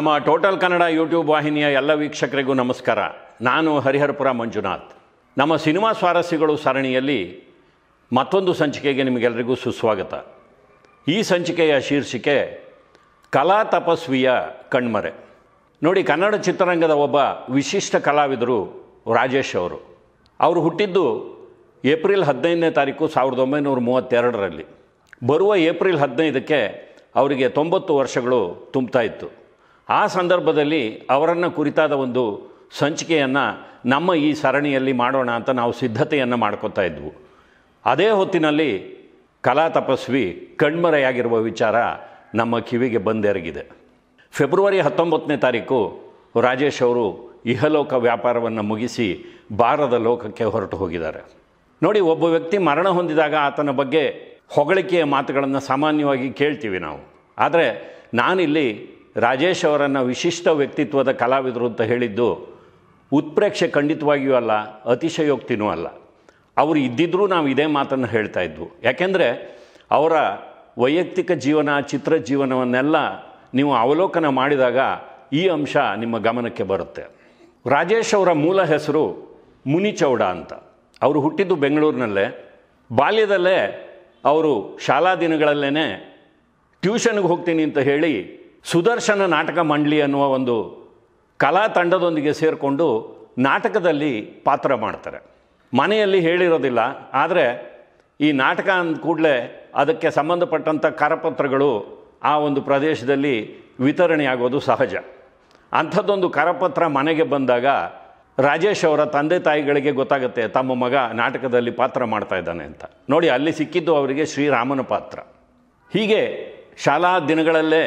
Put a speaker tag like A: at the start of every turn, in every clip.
A: ನಮ್ಮ total Kannada YouTube ವಾಹಿನಿಯ ಎಲ್ಲ ವೀಕ್ಷಕರಿಗೂ ನಮಸ್ಕಾರ ನಾನು ಹರಿಹರಪುರ ಮಂಜುನಾಥ್ ನಮ್ಮ ಸಿನಿಮಾ ಸ್ವಾರಸ್ಯಗಳು ಸರಣಿಯಲ್ಲಿ ಮತ್ತೊಂದು ಸಂಚಿಕೆಗೆ ನಿಮಗೆಲ್ಲರಿಗೂ ಸುಸ್ವಾಗತ ಈ ಸಂಚಿಕೆಯ ಶೀರ್ಷಿಕೆ ಕಲಾ ತಪಸ್ವಿಯ ಕಣ್ಮರೆ ನೋಡಿ ಕನ್ನಡ ಚಿತ್ರರಂಗದ ಒಬ್ಬ ವಿಶಿಷ್ಟ ಕಲಾವಿದರು ರಾಜೇಶ್ ಅವರು ಅವರು ಹುಟ್ಟಿದ್ದು ಏಪ್ರಿಲ್ ಹದಿನೈದನೇ ತಾರೀಕು ಸಾವಿರದ ಒಂಬೈನೂರ ಮೂವತ್ತೆರಡರಲ್ಲಿ ಬರುವ ಏಪ್ರಿಲ್ ಹದಿನೈದಕ್ಕೆ ಅವರಿಗೆ ತೊಂಬತ್ತು ವರ್ಷಗಳು ತುಂಬ್ತಾ ಇತ್ತು ಆ ಸಂದರ್ಭದಲ್ಲಿ ಅವರನ್ನು ಕುರಿತಾದ ಒಂದು ಸಂಚಿಕೆಯನ್ನು ನಮ್ಮ ಈ ಸರಣಿಯಲ್ಲಿ ಮಾಡೋಣ ಅಂತ ನಾವು ಸಿದ್ಧತೆಯನ್ನು ಮಾಡ್ಕೋತಾ ಇದ್ವು ಅದೇ ಹೊತ್ತಿನಲ್ಲಿ ಕಲಾ ತಪಸ್ವಿ ಕಣ್ಮರೆಯಾಗಿರುವ ವಿಚಾರ ನಮ್ಮ ಕಿವಿಗೆ ಬಂದೆರಗಿದೆ ಫೆಬ್ರವರಿ ಹತ್ತೊಂಬತ್ತನೇ ತಾರೀಕು ರಾಜೇಶ್ ಅವರು ಇಹಲೋಕ ವ್ಯಾಪಾರವನ್ನು ಮುಗಿಸಿ ಬಾರದ ಲೋಕಕ್ಕೆ ಹೊರಟು ಹೋಗಿದ್ದಾರೆ ನೋಡಿ ಒಬ್ಬ ವ್ಯಕ್ತಿ ಮರಣ ಹೊಂದಿದಾಗ ಆತನ ಬಗ್ಗೆ ಹೊಗಳಿಕೆಯ ಮಾತುಗಳನ್ನು ಸಾಮಾನ್ಯವಾಗಿ ಕೇಳ್ತೀವಿ ನಾವು ಆದರೆ ನಾನಿಲ್ಲಿ ರಾಜೇಶ್ ಅವರನ್ನು ವಿಶಿಷ್ಟ ವ್ಯಕ್ತಿತ್ವದ ಕಲಾವಿದರು ಅಂತ ಹೇಳಿದ್ದು ಉತ್ಪ್ರೇಕ್ಷೆ ಖಂಡಿತವಾಗಿಯೂ ಅಲ್ಲ ಅತಿಶಯೋಕ್ತಿನೂ ಅಲ್ಲ ಅವರು ಇದ್ದಿದ್ರೂ ನಾವು ಇದೇ ಮಾತನ್ನು ಹೇಳ್ತಾ ಇದ್ವು ಯಾಕೆಂದರೆ ಅವರ ವೈಯಕ್ತಿಕ ಜೀವನ ಚಿತ್ರ ಜೀವನವನ್ನೆಲ್ಲ ನೀವು ಅವಲೋಕನ ಮಾಡಿದಾಗ ಈ ಅಂಶ ನಿಮ್ಮ ಗಮನಕ್ಕೆ ಬರುತ್ತೆ ರಾಜೇಶ್ ಅವರ ಮೂಲ ಹೆಸರು ಮುನಿಚೌಡ ಅಂತ ಅವರು ಹುಟ್ಟಿದ್ದು ಬೆಂಗಳೂರಿನಲ್ಲೇ ಬಾಲ್ಯದಲ್ಲೇ ಅವರು ಶಾಲಾ ದಿನಗಳಲ್ಲೇ ಟ್ಯೂಷನ್ಗೆ ಹೋಗ್ತೀನಿ ಅಂತ ಹೇಳಿ ಸುದರ್ಶನ ನಾಟಕ ಮಂಡಳಿ ಅನ್ನುವ ಒಂದು ಕಲಾ ತಂಡದೊಂದಿಗೆ ಸೇರಿಕೊಂಡು ನಾಟಕದಲ್ಲಿ ಪಾತ್ರ ಮಾಡ್ತಾರೆ ಮನೆಯಲ್ಲಿ ಹೇಳಿರೋದಿಲ್ಲ ಆದರೆ ಈ ನಾಟಕ ಅಂದ ಕೂಡಲೇ ಅದಕ್ಕೆ ಸಂಬಂಧಪಟ್ಟಂಥ ಕರಪತ್ರಗಳು ಆ ಒಂದು ಪ್ರದೇಶದಲ್ಲಿ ವಿತರಣೆಯಾಗೋದು ಸಹಜ ಅಂಥದ್ದೊಂದು ಕರಪತ್ರ ಮನೆಗೆ ಬಂದಾಗ ರಾಜೇಶ್ ಅವರ ತಂದೆ ತಾಯಿಗಳಿಗೆ ಗೊತ್ತಾಗುತ್ತೆ ತಮ್ಮ ಮಗ ನಾಟಕದಲ್ಲಿ ಪಾತ್ರ ಮಾಡ್ತಾ ಇದ್ದಾನೆ ಅಂತ ನೋಡಿ ಅಲ್ಲಿ ಸಿಕ್ಕಿದ್ದು ಅವರಿಗೆ ಶ್ರೀರಾಮನ ಪಾತ್ರ ಹೀಗೆ ಶಾಲಾ ದಿನಗಳಲ್ಲೇ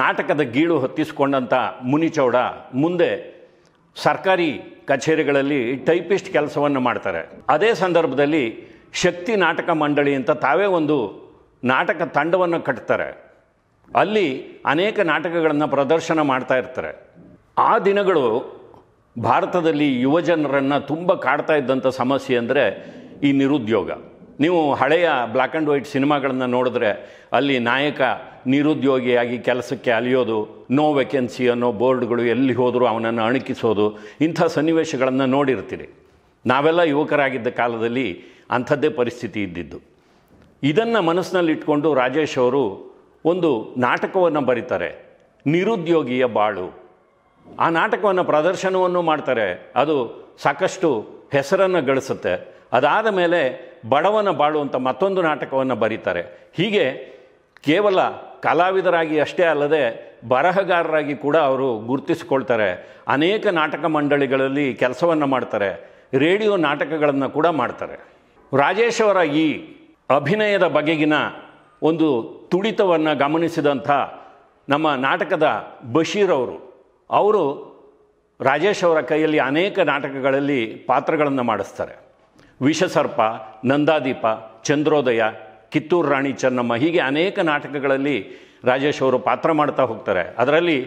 A: ನಾಟಕದ ಗೀಳು ಹೊತ್ತಿಸಿಕೊಂಡಂಥ ಮುನಿಚೌಡ ಮುಂದೆ ಸರ್ಕಾರಿ ಕಚೇರಿಗಳಲ್ಲಿ ಟೈಪಿಸ್ಟ್ ಕೆಲಸವನ್ನು ಮಾಡ್ತಾರೆ ಅದೇ ಸಂದರ್ಭದಲ್ಲಿ ಶಕ್ತಿ ನಾಟಕ ಮಂಡಳಿ ಅಂತ ತಾವೇ ಒಂದು ನಾಟಕ ತಂಡವನ್ನು ಕಟ್ತಾರೆ ಅಲ್ಲಿ ಅನೇಕ ನಾಟಕಗಳನ್ನು ಪ್ರದರ್ಶನ ಮಾಡ್ತಾ ಇರ್ತಾರೆ ಆ ದಿನಗಳು ಭಾರತದಲ್ಲಿ ಯುವಜನರನ್ನು ತುಂಬ ಕಾಡ್ತಾ ಇದ್ದಂಥ ಸಮಸ್ಯೆ ಅಂದರೆ ಈ ನಿರುದ್ಯೋಗ ನೀವು ಹಳೆಯ ಬ್ಲ್ಯಾಕ್ ಆ್ಯಂಡ್ ವೈಟ್ ಸಿನಿಮಾಗಳನ್ನು ನೋಡಿದ್ರೆ ಅಲ್ಲಿ ನಾಯಕ ನಿರುದ್ಯೋಗಿಯಾಗಿ ಕೆಲಸಕ್ಕೆ ಅಲಿಯೋದು ನೋ ವೆಕೆನ್ಸಿ ಅನ್ನೋ ಬೋರ್ಡ್ಗಳು ಎಲ್ಲಿ ಹೋದರೂ ಅವನನ್ನು ಅಣಕಿಸೋದು ಇಂಥ ಸನ್ನಿವೇಶಗಳನ್ನು ನೋಡಿರ್ತೀರಿ ನಾವೆಲ್ಲ ಯುವಕರಾಗಿದ್ದ ಕಾಲದಲ್ಲಿ ಅಂಥದ್ದೇ ಪರಿಸ್ಥಿತಿ ಇದ್ದಿದ್ದು ಇದನ್ನು ಮನಸ್ಸಿನಲ್ಲಿಟ್ಕೊಂಡು ರಾಜೇಶ್ ಅವರು ಒಂದು ನಾಟಕವನ್ನು ಬರೀತಾರೆ ನಿರುದ್ಯೋಗಿಯ ಬಾಳು ಆ ನಾಟಕವನ್ನು ಪ್ರದರ್ಶನವನ್ನು ಮಾಡ್ತಾರೆ ಅದು ಸಾಕಷ್ಟು ಹೆಸರನ್ನು ಗಳಿಸುತ್ತೆ ಅದಾದ ಮೇಲೆ ಬಡವನ ಬಾಳು ಅಂತ ಮತ್ತೊಂದು ನಾಟಕವನ್ನು ಬರೀತಾರೆ ಹೀಗೆ ಕೇವಲ ಕಲಾವಿದರಾಗಿ ಅಷ್ಟೇ ಅಲ್ಲದೆ ಬರಹಗಾರರಾಗಿ ಕೂಡ ಅವರು ಗುರುತಿಸಿಕೊಳ್ತಾರೆ ಅನೇಕ ನಾಟಕ ಮಂಡಳಿಗಳಲ್ಲಿ ಕೆಲಸವನ್ನು ಮಾಡ್ತಾರೆ ರೇಡಿಯೋ ನಾಟಕಗಳನ್ನು ಕೂಡ ಮಾಡ್ತಾರೆ ರಾಜೇಶ್ ಅವರ ಈ ಅಭಿನಯದ ಬಗೆಗಿನ ಒಂದು ತುಡಿತವನ್ನು ಗಮನಿಸಿದಂಥ ನಮ್ಮ ನಾಟಕದ ಬಶೀರ್ ಅವರು ಅವರು ರಾಜೇಶ್ ಅವರ ಕೈಯಲ್ಲಿ ಅನೇಕ ನಾಟಕಗಳಲ್ಲಿ ಪಾತ್ರಗಳನ್ನು ಮಾಡಿಸ್ತಾರೆ ವಿಷಸರ್ಪ ನಂದಾದೀಪ ಚಂದ್ರೋದಯ ಕಿತ್ತೂರು ರಾಣಿ ಚೆನ್ನಮ್ಮ ಹೀಗೆ ಅನೇಕ ನಾಟಕಗಳಲ್ಲಿ ರಾಜೇಶ್ ಅವರು ಪಾತ್ರ ಮಾಡ್ತಾ ಹೋಗ್ತಾರೆ ಅದರಲ್ಲಿ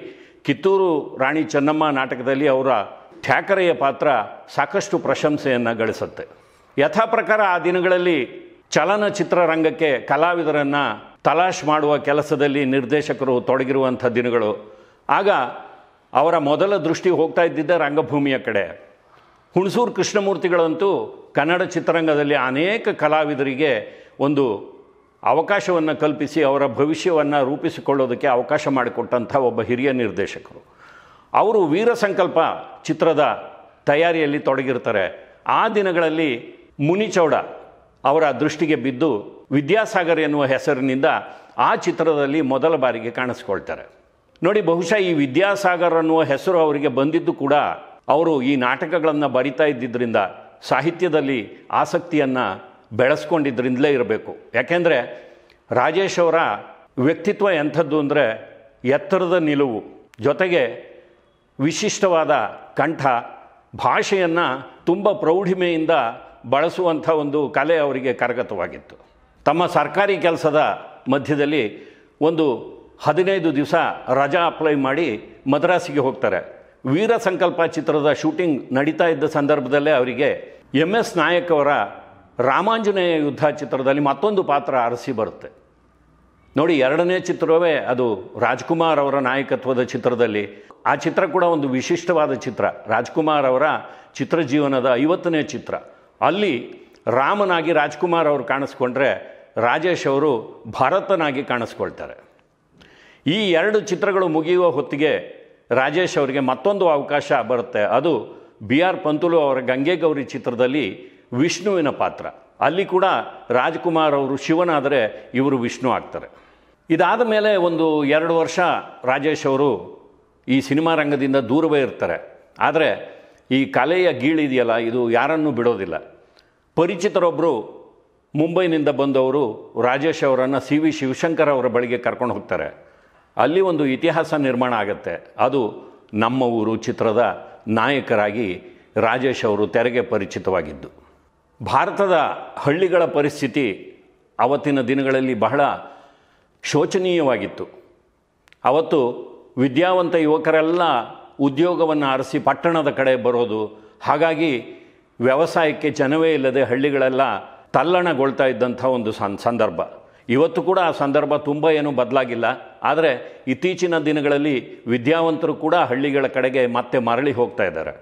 A: ಕಿತ್ತೂರು ರಾಣಿ ಚೆನ್ನಮ್ಮ ನಾಟಕದಲ್ಲಿ ಅವರ ಠ್ಯಾಕರೆಯ ಪಾತ್ರ ಸಾಕಷ್ಟು ಪ್ರಶಂಸೆಯನ್ನು ಗಳಿಸುತ್ತೆ ಯಥಾ ಪ್ರಕಾರ ಆ ದಿನಗಳಲ್ಲಿ ಚಲನಚಿತ್ರರಂಗಕ್ಕೆ ಕಲಾವಿದರನ್ನು ತಲಾಶ್ ಮಾಡುವ ಕೆಲಸದಲ್ಲಿ ನಿರ್ದೇಶಕರು ತೊಡಗಿರುವಂಥ ದಿನಗಳು ಆಗ ಅವರ ಮೊದಲ ದೃಷ್ಟಿ ಹೋಗ್ತಾ ಇದ್ದಿದ್ದ ರಂಗಭೂಮಿಯ ಕಡೆ ಹುಣಸೂರು ಕೃಷ್ಣಮೂರ್ತಿಗಳಂತೂ ಕನ್ನಡ ಚಿತ್ರರಂಗದಲ್ಲಿ ಅನೇಕ ಕಲಾವಿದರಿಗೆ ಒಂದು ಅವಕಾಶವನ್ನು ಕಲ್ಪಿಸಿ ಅವರ ಭವಿಷ್ಯವನ್ನು ರೂಪಿಸಿಕೊಳ್ಳೋದಕ್ಕೆ ಅವಕಾಶ ಮಾಡಿಕೊಟ್ಟಂಥ ಒಬ್ಬ ಹಿರಿಯ ನಿರ್ದೇಶಕರು ಅವರು ವೀರ ಸಂಕಲ್ಪ ಚಿತ್ರದ ತಯಾರಿಯಲ್ಲಿ ತೊಡಗಿರ್ತಾರೆ ಆ ದಿನಗಳಲ್ಲಿ ಮುನಿಚೌಡ ಅವರ ದೃಷ್ಟಿಗೆ ಬಿದ್ದು ವಿದ್ಯಾಸಾಗರ್ ಎನ್ನುವ ಹೆಸರಿನಿಂದ ಆ ಚಿತ್ರದಲ್ಲಿ ಮೊದಲ ಬಾರಿಗೆ ಕಾಣಿಸ್ಕೊಳ್ತಾರೆ ನೋಡಿ ಬಹುಶಃ ಈ ವಿದ್ಯಾಸಾಗರ್ ಅನ್ನುವ ಹೆಸರು ಅವರಿಗೆ ಬಂದಿದ್ದು ಕೂಡ ಅವರು ಈ ನಾಟಕಗಳನ್ನು ಬರಿತಾ ಇದ್ದಿದ್ದರಿಂದ ಸಾಹಿತ್ಯದಲ್ಲಿ ಆಸಕ್ತಿಯನ್ನು ಬೆಳೆಸ್ಕೊಂಡಿದ್ದರಿಂದಲೇ ಇರಬೇಕು ಯಾಕೆಂದರೆ ರಾಜೇಶ್ ಅವರ ವ್ಯಕ್ತಿತ್ವ ಎಂಥದ್ದು ಅಂದರೆ ಎತ್ತರದ ನಿಲುವು ಜೊತೆಗೆ ವಿಶಿಷ್ಟವಾದ ಕಂಠ ಭಾಷೆಯನ್ನು ತುಂಬ ಪ್ರೌಢಿಮೆಯಿಂದ ಬಳಸುವಂಥ ಒಂದು ಕಲೆ ಅವರಿಗೆ ಕರಗತವಾಗಿತ್ತು ತಮ್ಮ ಸರ್ಕಾರಿ ಕೆಲಸದ ಮಧ್ಯದಲ್ಲಿ ಒಂದು ಹದಿನೈದು ದಿವಸ ರಜಾ ಅಪ್ಲೈ ಮಾಡಿ ಮದ್ರಾಸಿಗೆ ಹೋಗ್ತಾರೆ ವೀರ ಸಂಕಲ್ಪ ಚಿತ್ರದ ಶೂಟಿಂಗ್ ನಡೀತಾ ಇದ್ದ ಸಂದರ್ಭದಲ್ಲೇ ಅವರಿಗೆ ಎಂ ಎಸ್ ನಾಯಕ್ ಅವರ ರಾಮಾಂಜನೇಯ ಯುದ್ಧ ಚಿತ್ರದಲ್ಲಿ ಮತ್ತೊಂದು ಪಾತ್ರ ಅರಸಿ ಬರುತ್ತೆ ನೋಡಿ ಎರಡನೇ ಚಿತ್ರವೇ ಅದು ರಾಜ್ಕುಮಾರ್ ಅವರ ನಾಯಕತ್ವದ ಚಿತ್ರದಲ್ಲಿ ಆ ಚಿತ್ರ ಕೂಡ ಒಂದು ವಿಶಿಷ್ಟವಾದ ಚಿತ್ರ ರಾಜ್ಕುಮಾರ್ ಅವರ ಚಿತ್ರ ಜೀವನದ ಐವತ್ತನೇ ಚಿತ್ರ ಅಲ್ಲಿ ರಾಮನಾಗಿ ರಾಜ್ಕುಮಾರ್ ಅವರು ಕಾಣಿಸ್ಕೊಂಡ್ರೆ ರಾಜೇಶ್ ಅವರು ಭರತನಾಗಿ ಕಾಣಿಸ್ಕೊಳ್ತಾರೆ ಈ ಎರಡು ಚಿತ್ರಗಳು ಮುಗಿಯುವ ಹೊತ್ತಿಗೆ ರಾಜೇಶ್ ಅವರಿಗೆ ಮತ್ತೊಂದು ಅವಕಾಶ ಬರುತ್ತೆ ಅದು ಬಿ ಆರ್ ಪಂತುಲು ಅವರ ಗಂಗೆಗೌರಿ ಚಿತ್ರದಲ್ಲಿ ವಿಷ್ಣುವಿನ ಪಾತ್ರ ಅಲ್ಲಿ ಕೂಡ ರಾಜ್ಕುಮಾರ್ ಅವರು ಶಿವನಾದರೆ ಇವರು ವಿಷ್ಣು ಆಗ್ತಾರೆ ಇದಾದ ಮೇಲೆ ಒಂದು ಎರಡು ವರ್ಷ ರಾಜೇಶ್ ಅವರು ಈ ಸಿನಿಮಾ ರಂಗದಿಂದ ದೂರವೇ ಇರ್ತಾರೆ ಆದರೆ ಈ ಕಲೆಯ ಗೀಳಿದೆಯಲ್ಲ ಇದು ಯಾರನ್ನೂ ಬಿಡೋದಿಲ್ಲ ಪರಿಚಿತರೊಬ್ಬರು ಮುಂಬೈನಿಂದ ಬಂದವರು ರಾಜೇಶ್ ಅವರನ್ನು ಸಿ ವಿ ಶಿವಶಂಕರ್ ಅವರ ಬಳಿಗೆ ಕರ್ಕೊಂಡು ಹೋಗ್ತಾರೆ ಅಲ್ಲಿ ಒಂದು ಇತಿಹಾಸ ನಿರ್ಮಾಣ ಆಗುತ್ತೆ ಅದು ನಮ್ಮ ಊರು ಚಿತ್ರದ ನಾಯಕರಾಗಿ ರಾಜೇಶ್ ಅವರು ತೆರೆಗೆ ಪರಿಚಿತವಾಗಿದ್ದು ಭಾರತದ ಹಳ್ಳಿಗಳ ಪರಿಸ್ಥಿತಿ ಅವತ್ತಿನ ದಿನಗಳಲ್ಲಿ ಬಹಳ ಶೋಚನೀಯವಾಗಿತ್ತು ಅವತ್ತು ವಿದ್ಯಾವಂತ ಯುವಕರೆಲ್ಲ ಉದ್ಯೋಗವನ್ನು ಆರಿಸಿ ಪಟ್ಟಣದ ಕಡೆ ಬರೋದು ಹಾಗಾಗಿ ವ್ಯವಸಾಯಕ್ಕೆ ಜನವೇ ಇಲ್ಲದೆ ಹಳ್ಳಿಗಳೆಲ್ಲ ತಲ್ಲಣಗೊಳ್ತಾ ಇದ್ದಂಥ ಒಂದು ಸಂದರ್ಭ ಇವತ್ತು ಕೂಡ ಆ ಸಂದರ್ಭ ತುಂಬ ಏನೂ ಬದಲಾಗಿಲ್ಲ ಆದರೆ ಇತ್ತೀಚಿನ ದಿನಗಳಲ್ಲಿ ವಿದ್ಯಾವಂತರು ಕೂಡ ಹಳ್ಳಿಗಳ ಕಡೆಗೆ ಮತ್ತೆ ಮರಳಿ ಹೋಗ್ತಾ ಇದ್ದಾರೆ